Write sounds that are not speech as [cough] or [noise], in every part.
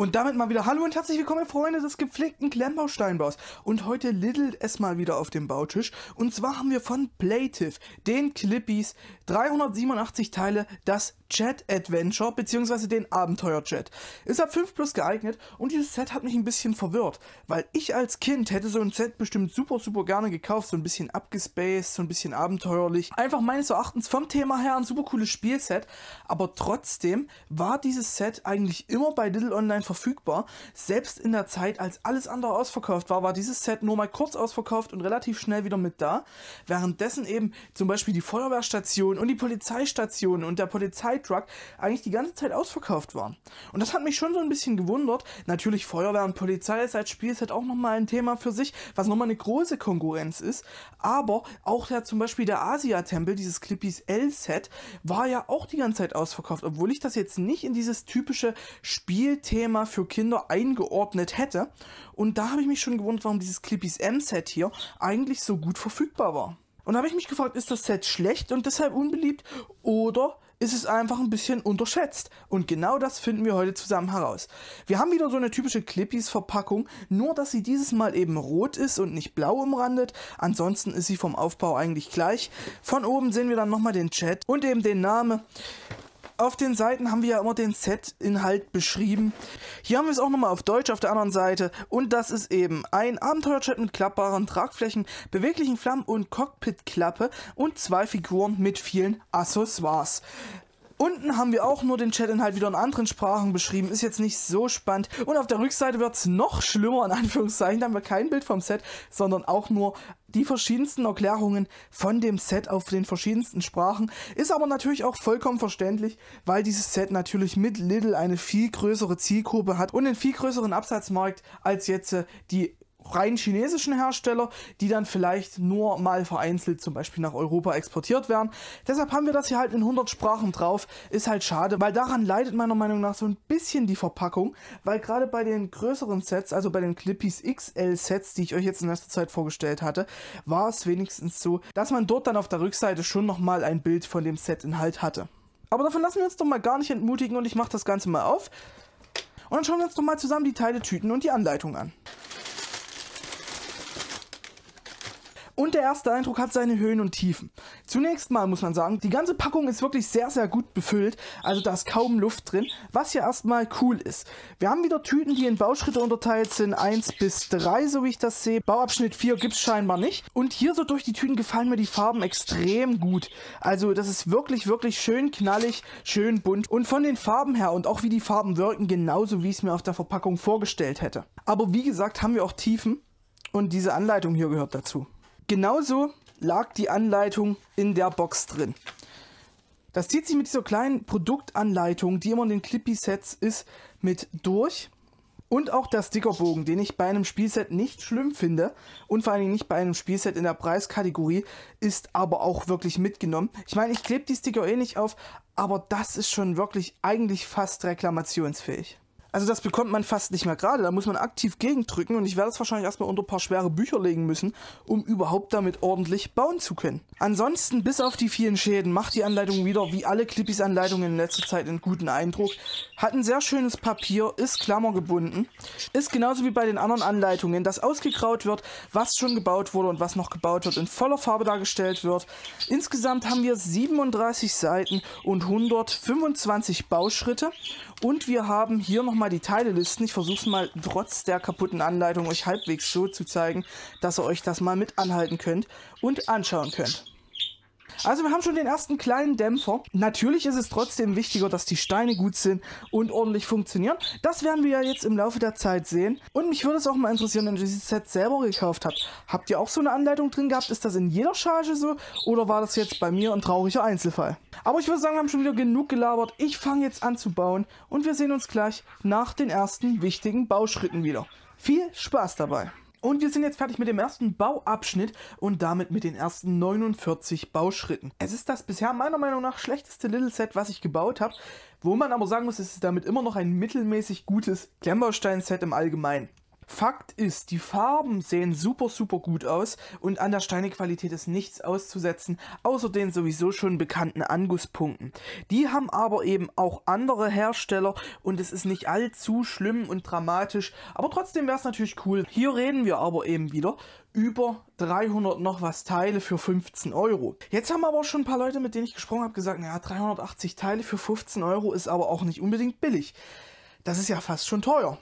Und damit mal wieder Hallo und herzlich willkommen, Freunde des gepflegten Klemmbausteinbaus. Und heute littelt es mal wieder auf dem Bautisch. Und zwar haben wir von Playtiff, den Clippies, 387 Teile, das Jet Adventure bzw. den Abenteuer Jet. Ist ab 5 Plus geeignet und dieses Set hat mich ein bisschen verwirrt, weil ich als Kind hätte so ein Set bestimmt super, super gerne gekauft, so ein bisschen abgespaced, so ein bisschen abenteuerlich. Einfach meines Erachtens vom Thema her ein super cooles Spielset, aber trotzdem war dieses Set eigentlich immer bei Little Online verfügbar. Selbst in der Zeit, als alles andere ausverkauft war, war dieses Set nur mal kurz ausverkauft und relativ schnell wieder mit da. Währenddessen eben zum Beispiel die Feuerwehrstation und die Polizeistation und der Polizei Truck eigentlich die ganze Zeit ausverkauft waren. Und das hat mich schon so ein bisschen gewundert. Natürlich Feuerwehr und Polizei ist als Spielset auch nochmal ein Thema für sich, was nochmal eine große Konkurrenz ist. Aber auch der, zum Beispiel der Asia-Tempel, dieses Clippies L-Set, war ja auch die ganze Zeit ausverkauft, obwohl ich das jetzt nicht in dieses typische Spielthema für Kinder eingeordnet hätte. Und da habe ich mich schon gewundert, warum dieses Clippies M-Set hier eigentlich so gut verfügbar war. Und da habe ich mich gefragt, ist das Set schlecht und deshalb unbeliebt oder ist es einfach ein bisschen unterschätzt. Und genau das finden wir heute zusammen heraus. Wir haben wieder so eine typische Clippies-Verpackung, nur dass sie dieses Mal eben rot ist und nicht blau umrandet. Ansonsten ist sie vom Aufbau eigentlich gleich. Von oben sehen wir dann nochmal den Chat und eben den Namen auf den Seiten haben wir ja immer den Set-Inhalt beschrieben. Hier haben wir es auch nochmal auf Deutsch auf der anderen Seite. Und das ist eben ein Abenteuerchat mit klappbaren Tragflächen, beweglichen Flammen und Cockpitklappe und zwei Figuren mit vielen Accessoires. Unten haben wir auch nur den Chatinhalt wieder in anderen Sprachen beschrieben. Ist jetzt nicht so spannend. Und auf der Rückseite wird es noch schlimmer, in Anführungszeichen. Da haben wir kein Bild vom Set, sondern auch nur die verschiedensten Erklärungen von dem Set auf den verschiedensten Sprachen. Ist aber natürlich auch vollkommen verständlich, weil dieses Set natürlich mit Lidl eine viel größere Zielgruppe hat und einen viel größeren Absatzmarkt als jetzt äh, die rein chinesischen Hersteller, die dann vielleicht nur mal vereinzelt zum Beispiel nach Europa exportiert werden. Deshalb haben wir das hier halt in 100 Sprachen drauf. Ist halt schade, weil daran leidet meiner Meinung nach so ein bisschen die Verpackung, weil gerade bei den größeren Sets, also bei den Clippies XL Sets, die ich euch jetzt in letzter Zeit vorgestellt hatte, war es wenigstens so, dass man dort dann auf der Rückseite schon nochmal ein Bild von dem Setinhalt hatte. Aber davon lassen wir uns doch mal gar nicht entmutigen und ich mache das Ganze mal auf. Und dann schauen wir uns doch mal zusammen die Teile, Tüten und die Anleitung an. Und der erste Eindruck hat seine Höhen und Tiefen. Zunächst mal muss man sagen, die ganze Packung ist wirklich sehr, sehr gut befüllt. Also da ist kaum Luft drin, was ja erstmal cool ist. Wir haben wieder Tüten, die in Bauschritte unterteilt sind. 1 bis 3, so wie ich das sehe. Bauabschnitt 4 gibt es scheinbar nicht. Und hier so durch die Tüten gefallen mir die Farben extrem gut. Also das ist wirklich, wirklich schön knallig, schön bunt. Und von den Farben her und auch wie die Farben wirken, genauso wie ich es mir auf der Verpackung vorgestellt hätte. Aber wie gesagt, haben wir auch Tiefen. Und diese Anleitung hier gehört dazu. Genauso lag die Anleitung in der Box drin. Das zieht sich mit dieser kleinen Produktanleitung, die immer in den Clippy-Sets ist, mit durch. Und auch der Stickerbogen, den ich bei einem Spielset nicht schlimm finde und vor allen Dingen nicht bei einem Spielset in der Preiskategorie, ist aber auch wirklich mitgenommen. Ich meine, ich klebe die Sticker eh nicht auf, aber das ist schon wirklich eigentlich fast reklamationsfähig. Also das bekommt man fast nicht mehr gerade. Da muss man aktiv gegendrücken und ich werde es wahrscheinlich erstmal unter ein paar schwere Bücher legen müssen, um überhaupt damit ordentlich bauen zu können. Ansonsten, bis auf die vielen Schäden, macht die Anleitung wieder, wie alle clippies anleitungen in letzter Zeit, einen guten Eindruck. Hat ein sehr schönes Papier, ist klammergebunden, ist genauso wie bei den anderen Anleitungen, dass ausgegraut wird, was schon gebaut wurde und was noch gebaut wird, in voller Farbe dargestellt wird. Insgesamt haben wir 37 Seiten und 125 Bauschritte und wir haben hier nochmal mal die listen. Ich versuche es mal trotz der kaputten Anleitung euch halbwegs so zu zeigen, dass ihr euch das mal mit anhalten könnt und anschauen könnt. Also wir haben schon den ersten kleinen Dämpfer. Natürlich ist es trotzdem wichtiger, dass die Steine gut sind und ordentlich funktionieren. Das werden wir ja jetzt im Laufe der Zeit sehen. Und mich würde es auch mal interessieren, wenn ihr dieses Set selber gekauft habt. Habt ihr auch so eine Anleitung drin gehabt? Ist das in jeder Charge so? Oder war das jetzt bei mir ein trauriger Einzelfall? Aber ich würde sagen, wir haben schon wieder genug gelabert. Ich fange jetzt an zu bauen und wir sehen uns gleich nach den ersten wichtigen Bauschritten wieder. Viel Spaß dabei! Und wir sind jetzt fertig mit dem ersten Bauabschnitt und damit mit den ersten 49 Bauschritten. Es ist das bisher meiner Meinung nach schlechteste Little Set, was ich gebaut habe, wo man aber sagen muss, es ist damit immer noch ein mittelmäßig gutes Klemmbaustein-Set im Allgemeinen. Fakt ist, die Farben sehen super, super gut aus und an der Steinequalität ist nichts auszusetzen, außer den sowieso schon bekannten Angusspunkten. Die haben aber eben auch andere Hersteller und es ist nicht allzu schlimm und dramatisch, aber trotzdem wäre es natürlich cool. Hier reden wir aber eben wieder über 300 noch was Teile für 15 Euro. Jetzt haben aber schon ein paar Leute, mit denen ich gesprochen habe, gesagt, naja, 380 Teile für 15 Euro ist aber auch nicht unbedingt billig. Das ist ja fast schon teuer.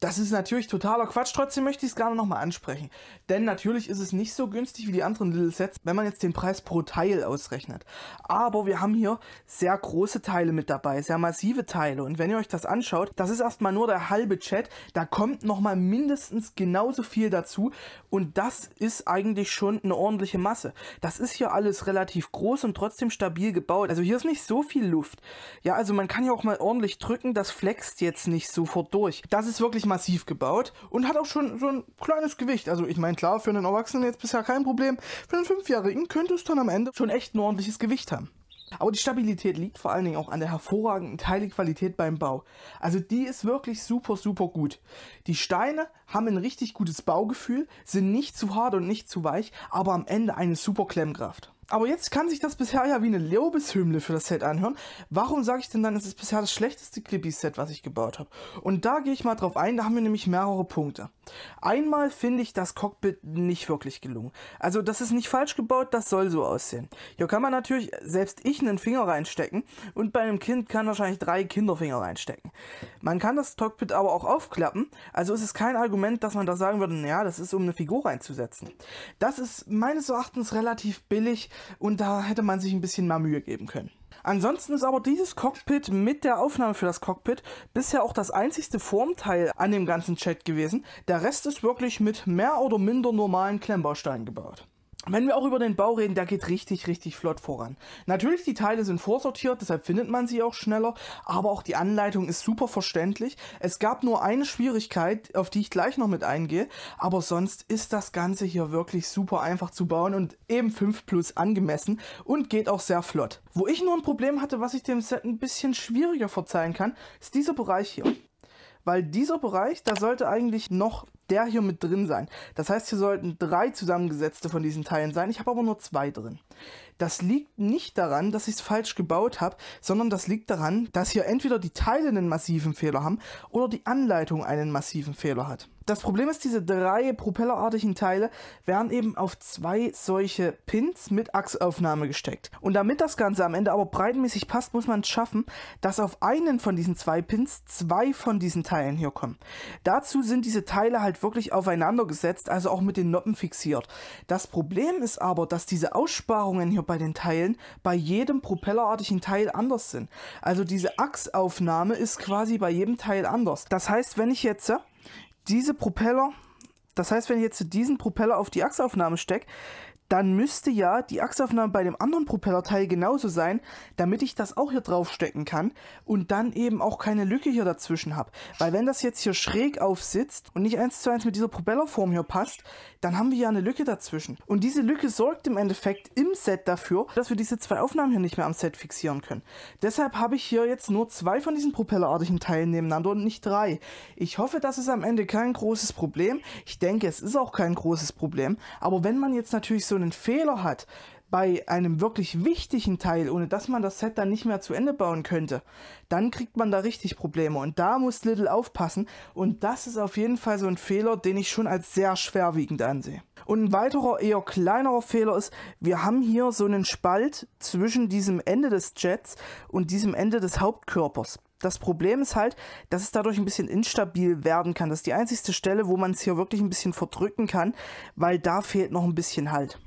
Das ist natürlich totaler Quatsch, trotzdem möchte ich es gerne nochmal ansprechen. Denn natürlich ist es nicht so günstig wie die anderen Little Sets, wenn man jetzt den Preis pro Teil ausrechnet. Aber wir haben hier sehr große Teile mit dabei, sehr massive Teile. Und wenn ihr euch das anschaut, das ist erstmal nur der halbe Chat. Da kommt nochmal mindestens genauso viel dazu. Und das ist eigentlich schon eine ordentliche Masse. Das ist hier alles relativ groß und trotzdem stabil gebaut. Also hier ist nicht so viel Luft. Ja, also man kann ja auch mal ordentlich drücken, das flext jetzt nicht sofort durch. Das ist wirklich wirklich massiv gebaut und hat auch schon so ein kleines Gewicht. Also ich meine, klar, für einen Erwachsenen jetzt bisher kein Problem. Für einen Fünfjährigen könnte es dann am Ende schon echt ein ordentliches Gewicht haben. Aber die Stabilität liegt vor allen Dingen auch an der hervorragenden Teilequalität beim Bau. Also die ist wirklich super, super gut. Die Steine haben ein richtig gutes Baugefühl, sind nicht zu hart und nicht zu weich, aber am Ende eine super Klemmkraft. Aber jetzt kann sich das bisher ja wie eine Leobeshymne für das Set anhören. Warum sage ich denn dann, es ist bisher das schlechteste Clippy-Set, was ich gebaut habe? Und da gehe ich mal drauf ein, da haben wir nämlich mehrere Punkte. Einmal finde ich das Cockpit nicht wirklich gelungen. Also das ist nicht falsch gebaut, das soll so aussehen. Hier kann man natürlich selbst ich einen Finger reinstecken und bei einem Kind kann wahrscheinlich drei Kinderfinger reinstecken. Man kann das Cockpit aber auch aufklappen, also ist es kein Argument, dass man da sagen würde, naja, das ist um eine Figur reinzusetzen. Das ist meines Erachtens relativ billig und da hätte man sich ein bisschen mehr Mühe geben können. Ansonsten ist aber dieses Cockpit mit der Aufnahme für das Cockpit bisher auch das einzigste Formteil an dem ganzen Chat gewesen. Der Rest ist wirklich mit mehr oder minder normalen Klemmbausteinen gebaut. Wenn wir auch über den Bau reden, der geht richtig, richtig flott voran. Natürlich, die Teile sind vorsortiert, deshalb findet man sie auch schneller, aber auch die Anleitung ist super verständlich. Es gab nur eine Schwierigkeit, auf die ich gleich noch mit eingehe, aber sonst ist das Ganze hier wirklich super einfach zu bauen und eben 5 Plus angemessen und geht auch sehr flott. Wo ich nur ein Problem hatte, was ich dem Set ein bisschen schwieriger verzeihen kann, ist dieser Bereich hier weil dieser Bereich, da sollte eigentlich noch der hier mit drin sein. Das heißt, hier sollten drei zusammengesetzte von diesen Teilen sein. Ich habe aber nur zwei drin. Das liegt nicht daran, dass ich es falsch gebaut habe, sondern das liegt daran, dass hier entweder die Teile einen massiven Fehler haben oder die Anleitung einen massiven Fehler hat. Das Problem ist, diese drei propellerartigen Teile werden eben auf zwei solche Pins mit Achsaufnahme gesteckt. Und damit das Ganze am Ende aber breitenmäßig passt, muss man es schaffen, dass auf einen von diesen zwei Pins zwei von diesen Teilen hier kommen. Dazu sind diese Teile halt wirklich aufeinander gesetzt, also auch mit den Noppen fixiert. Das Problem ist aber, dass diese Aussparungen hier bei den Teilen bei jedem propellerartigen Teil anders sind. Also diese Achsaufnahme ist quasi bei jedem Teil anders. Das heißt, wenn ich jetzt diese Propeller, das heißt, wenn ich jetzt diesen Propeller auf die Achsaufnahme stecke, dann müsste ja die Achsaufnahme bei dem anderen Propellerteil genauso sein, damit ich das auch hier draufstecken kann und dann eben auch keine Lücke hier dazwischen habe. Weil wenn das jetzt hier schräg aufsitzt und nicht eins zu eins mit dieser Propellerform hier passt, dann haben wir ja eine Lücke dazwischen. Und diese Lücke sorgt im Endeffekt im Set dafür, dass wir diese zwei Aufnahmen hier nicht mehr am Set fixieren können. Deshalb habe ich hier jetzt nur zwei von diesen propellerartigen Teilen nebeneinander und nicht drei. Ich hoffe, das ist am Ende kein großes Problem. Ich denke, es ist auch kein großes Problem. Aber wenn man jetzt natürlich so Animation einen Fehler hat, bei einem wirklich wichtigen Teil, ohne dass man das Set dann nicht mehr zu Ende bauen könnte, dann kriegt man da richtig Probleme. Und da muss Little aufpassen. Und das ist auf jeden Fall so ein Fehler, den ich schon als sehr schwerwiegend ansehe. Und ein weiterer, eher kleinerer Fehler ist, wir haben hier so einen Spalt zwischen diesem Ende des Jets und diesem Ende des Hauptkörpers. Das Problem ist halt, dass es dadurch ein bisschen instabil werden kann. Das ist die einzige Stelle, wo man es hier wirklich ein bisschen verdrücken kann, weil da fehlt noch ein bisschen Halt.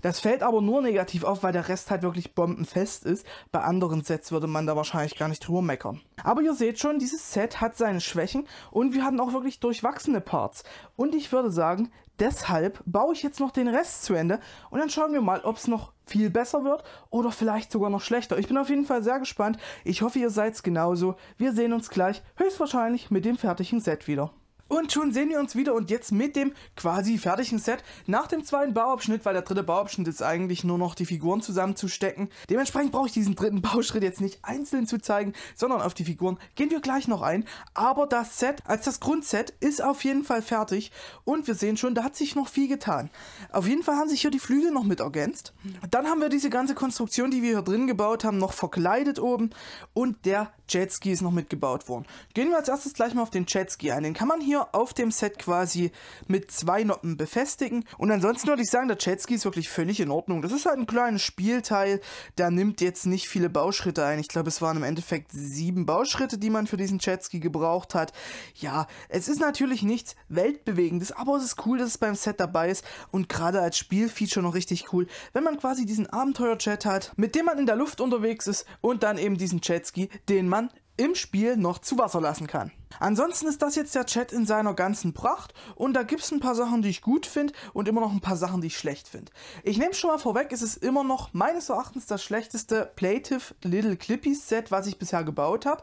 Das fällt aber nur negativ auf, weil der Rest halt wirklich bombenfest ist. Bei anderen Sets würde man da wahrscheinlich gar nicht drüber meckern. Aber ihr seht schon, dieses Set hat seine Schwächen und wir hatten auch wirklich durchwachsene Parts. Und ich würde sagen, Deshalb baue ich jetzt noch den Rest zu Ende und dann schauen wir mal, ob es noch viel besser wird oder vielleicht sogar noch schlechter. Ich bin auf jeden Fall sehr gespannt. Ich hoffe, ihr seid genauso. Wir sehen uns gleich höchstwahrscheinlich mit dem fertigen Set wieder. Und schon sehen wir uns wieder und jetzt mit dem quasi fertigen Set nach dem zweiten Bauabschnitt, weil der dritte Bauabschnitt ist eigentlich nur noch die Figuren zusammenzustecken. Dementsprechend brauche ich diesen dritten [laughs] Bauschritt jetzt nicht einzeln zu zeigen, sondern auf die Figuren gehen wir gleich noch ein. Aber das Set als das Grundset ist auf jeden Fall fertig und wir sehen schon, da hat sich noch viel getan. Auf jeden Fall haben sich hier die Flügel noch mit ergänzt. Dann haben wir diese ganze Konstruktion, die wir hier drin gebaut haben, noch verkleidet oben und der Jetski ist noch mitgebaut worden. Gehen wir als erstes gleich mal auf den Jetski ein. Den kann man hier auf dem Set quasi mit zwei Noppen befestigen. Und ansonsten würde ich sagen, der Jetski ist wirklich völlig in Ordnung. Das ist halt ein kleines Spielteil, der nimmt jetzt nicht viele Bauschritte ein. Ich glaube, es waren im Endeffekt sieben Bauschritte, die man für diesen Jetski gebraucht hat. Ja, es ist natürlich nichts Weltbewegendes, aber es ist cool, dass es beim Set dabei ist und gerade als Spielfeature noch richtig cool, wenn man quasi diesen abenteuer Abenteuerjet hat, mit dem man in der Luft unterwegs ist und dann eben diesen Jetski, den man im Spiel noch zu Wasser lassen kann. Ansonsten ist das jetzt der Chat in seiner ganzen Pracht und da gibt es ein paar Sachen, die ich gut finde und immer noch ein paar Sachen, die ich schlecht finde. Ich nehme schon mal vorweg, es ist immer noch meines Erachtens das schlechteste Playtive Little Clippy Set, was ich bisher gebaut habe,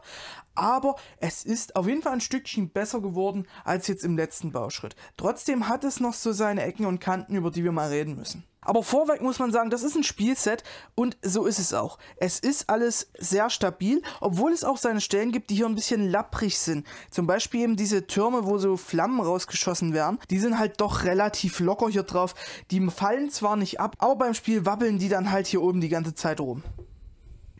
aber es ist auf jeden Fall ein Stückchen besser geworden als jetzt im letzten Bauschritt. Trotzdem hat es noch so seine Ecken und Kanten, über die wir mal reden müssen. Aber vorweg muss man sagen, das ist ein Spielset und so ist es auch. Es ist alles sehr stabil, obwohl es auch seine Stellen gibt, die hier ein bisschen lapprig sind. Zum Beispiel eben diese Türme, wo so Flammen rausgeschossen werden, die sind halt doch relativ locker hier drauf. Die fallen zwar nicht ab, aber beim Spiel wabbeln die dann halt hier oben die ganze Zeit rum.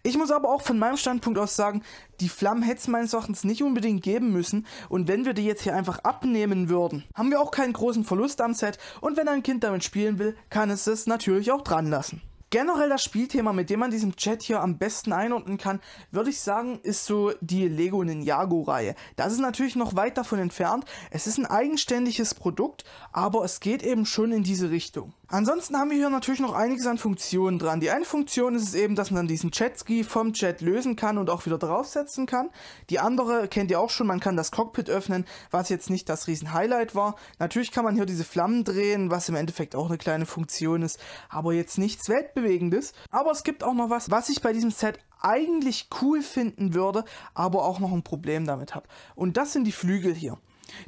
Ich muss aber auch von meinem Standpunkt aus sagen, die Flammen hätte es meines Erachtens nicht unbedingt geben müssen. Und wenn wir die jetzt hier einfach abnehmen würden, haben wir auch keinen großen Verlust am Set. Und wenn ein Kind damit spielen will, kann es es natürlich auch dran lassen. Generell das Spielthema, mit dem man diesem Chat hier am besten einordnen kann, würde ich sagen, ist so die Lego Ninjago Reihe. Das ist natürlich noch weit davon entfernt. Es ist ein eigenständiges Produkt, aber es geht eben schon in diese Richtung. Ansonsten haben wir hier natürlich noch einiges an Funktionen dran. Die eine Funktion ist es eben, dass man diesen Jetski vom Jet lösen kann und auch wieder draufsetzen kann. Die andere kennt ihr auch schon, man kann das Cockpit öffnen, was jetzt nicht das Riesen-Highlight war. Natürlich kann man hier diese Flammen drehen, was im Endeffekt auch eine kleine Funktion ist, aber jetzt nichts Weltbewegendes. Aber es gibt auch noch was, was ich bei diesem Set eigentlich cool finden würde, aber auch noch ein Problem damit habe. Und das sind die Flügel hier.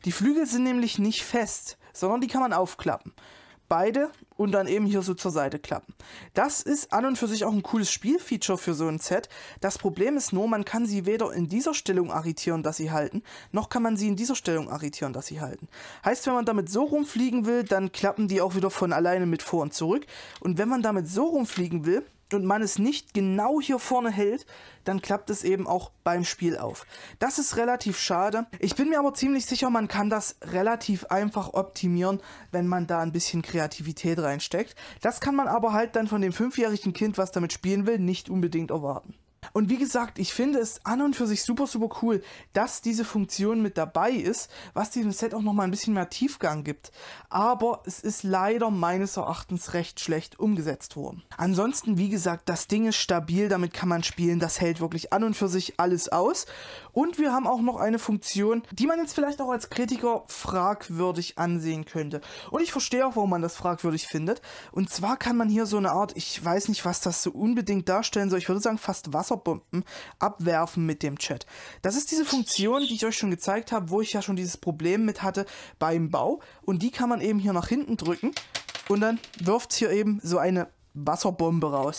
Die Flügel sind nämlich nicht fest, sondern die kann man aufklappen beide und dann eben hier so zur Seite klappen. Das ist an und für sich auch ein cooles Spielfeature für so ein Set. Das Problem ist nur, man kann sie weder in dieser Stellung arretieren, dass sie halten, noch kann man sie in dieser Stellung arretieren, dass sie halten. Heißt, wenn man damit so rumfliegen will, dann klappen die auch wieder von alleine mit vor und zurück. Und wenn man damit so rumfliegen will, und man es nicht genau hier vorne hält, dann klappt es eben auch beim Spiel auf. Das ist relativ schade. Ich bin mir aber ziemlich sicher, man kann das relativ einfach optimieren, wenn man da ein bisschen Kreativität reinsteckt. Das kann man aber halt dann von dem fünfjährigen Kind, was damit spielen will, nicht unbedingt erwarten. Und wie gesagt, ich finde es an und für sich super, super cool, dass diese Funktion mit dabei ist, was diesem Set auch nochmal ein bisschen mehr Tiefgang gibt. Aber es ist leider meines Erachtens recht schlecht umgesetzt worden. Ansonsten, wie gesagt, das Ding ist stabil, damit kann man spielen, das hält wirklich an und für sich alles aus. Und wir haben auch noch eine Funktion, die man jetzt vielleicht auch als Kritiker fragwürdig ansehen könnte. Und ich verstehe auch, warum man das fragwürdig findet. Und zwar kann man hier so eine Art, ich weiß nicht, was das so unbedingt darstellen soll, ich würde sagen fast Wasser Wasserbomben abwerfen mit dem Chat. Das ist diese Funktion, die ich euch schon gezeigt habe, wo ich ja schon dieses Problem mit hatte beim Bau. Und die kann man eben hier nach hinten drücken und dann wirft hier eben so eine Wasserbombe raus.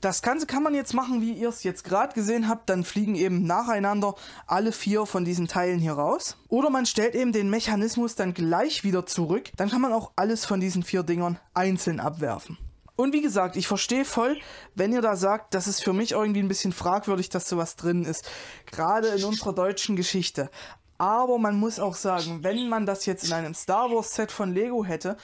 Das Ganze kann man jetzt machen, wie ihr es jetzt gerade gesehen habt. Dann fliegen eben nacheinander alle vier von diesen Teilen hier raus. Oder man stellt eben den Mechanismus dann gleich wieder zurück. Dann kann man auch alles von diesen vier Dingern einzeln abwerfen. Und wie gesagt, ich verstehe voll, wenn ihr da sagt, das ist für mich irgendwie ein bisschen fragwürdig, dass sowas drin ist. Gerade in unserer deutschen Geschichte. Aber man muss auch sagen, wenn man das jetzt in einem Star Wars Set von Lego hätte,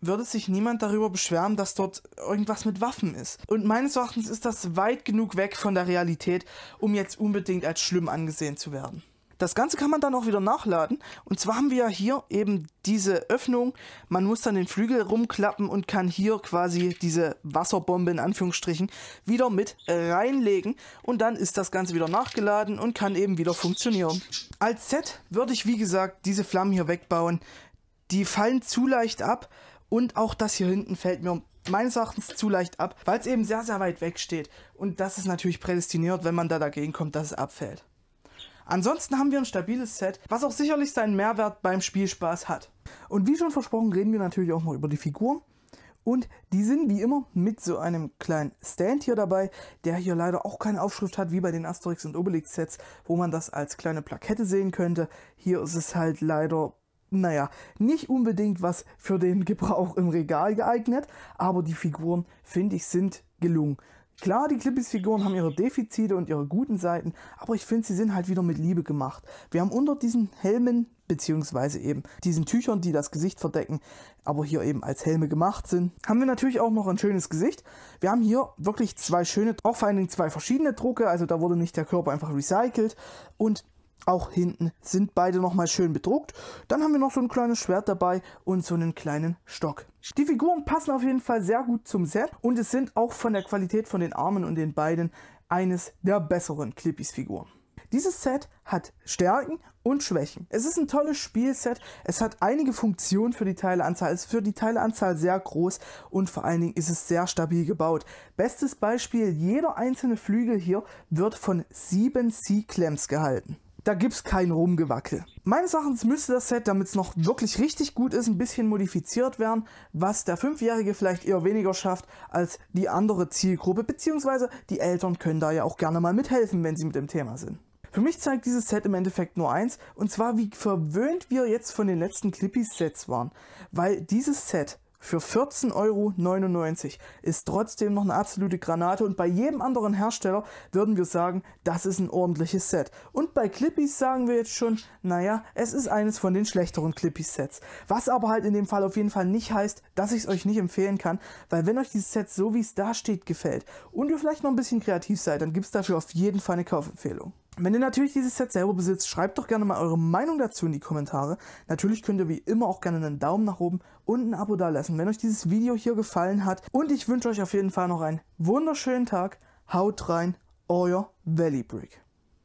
würde sich niemand darüber beschweren, dass dort irgendwas mit Waffen ist. Und meines Erachtens ist das weit genug weg von der Realität, um jetzt unbedingt als schlimm angesehen zu werden. Das Ganze kann man dann auch wieder nachladen. Und zwar haben wir ja hier eben diese Öffnung. Man muss dann den Flügel rumklappen und kann hier quasi diese Wasserbombe in Anführungsstrichen wieder mit reinlegen. Und dann ist das Ganze wieder nachgeladen und kann eben wieder funktionieren. Als Set würde ich wie gesagt diese Flammen hier wegbauen. Die fallen zu leicht ab. Und auch das hier hinten fällt mir meines Erachtens zu leicht ab, weil es eben sehr, sehr weit weg steht. Und das ist natürlich prädestiniert, wenn man da dagegen kommt, dass es abfällt. Ansonsten haben wir ein stabiles Set, was auch sicherlich seinen Mehrwert beim Spielspaß hat. Und wie schon versprochen, reden wir natürlich auch mal über die Figuren. Und die sind wie immer mit so einem kleinen Stand hier dabei, der hier leider auch keine Aufschrift hat, wie bei den Asterix und Obelix Sets, wo man das als kleine Plakette sehen könnte. Hier ist es halt leider, naja, nicht unbedingt was für den Gebrauch im Regal geeignet, aber die Figuren, finde ich, sind gelungen. Klar, die Clippers-Figuren haben ihre Defizite und ihre guten Seiten, aber ich finde, sie sind halt wieder mit Liebe gemacht. Wir haben unter diesen Helmen, beziehungsweise eben diesen Tüchern, die das Gesicht verdecken, aber hier eben als Helme gemacht sind, haben wir natürlich auch noch ein schönes Gesicht. Wir haben hier wirklich zwei schöne, auch vor allen Dingen zwei verschiedene Drucke, also da wurde nicht der Körper einfach recycelt und auch hinten sind beide nochmal schön bedruckt. Dann haben wir noch so ein kleines Schwert dabei und so einen kleinen Stock. Die Figuren passen auf jeden Fall sehr gut zum Set und es sind auch von der Qualität von den Armen und den Beinen eines der besseren Clippies Figuren. Dieses Set hat Stärken und Schwächen. Es ist ein tolles Spielset. Es hat einige Funktionen für die Teileanzahl. Es ist für die Teileanzahl sehr groß und vor allen Dingen ist es sehr stabil gebaut. Bestes Beispiel, jeder einzelne Flügel hier wird von sieben C-Clamps gehalten da gibt es kein Rumgewackel. Meines Erachtens müsste das Set, damit es noch wirklich richtig gut ist, ein bisschen modifiziert werden, was der Fünfjährige vielleicht eher weniger schafft als die andere Zielgruppe, beziehungsweise die Eltern können da ja auch gerne mal mithelfen, wenn sie mit dem Thema sind. Für mich zeigt dieses Set im Endeffekt nur eins, und zwar wie verwöhnt wir jetzt von den letzten Clippy-Sets waren, weil dieses Set für 14,99 Euro ist trotzdem noch eine absolute Granate und bei jedem anderen Hersteller würden wir sagen, das ist ein ordentliches Set. Und bei Clippies sagen wir jetzt schon, naja, es ist eines von den schlechteren Clippies-Sets. Was aber halt in dem Fall auf jeden Fall nicht heißt, dass ich es euch nicht empfehlen kann, weil wenn euch dieses Set so wie es da steht gefällt und ihr vielleicht noch ein bisschen kreativ seid, dann gibt es dafür auf jeden Fall eine Kaufempfehlung. Wenn ihr natürlich dieses Set selber besitzt, schreibt doch gerne mal eure Meinung dazu in die Kommentare. Natürlich könnt ihr wie immer auch gerne einen Daumen nach oben und ein Abo dalassen, wenn euch dieses Video hier gefallen hat. Und ich wünsche euch auf jeden Fall noch einen wunderschönen Tag. Haut rein, euer Valley Brick.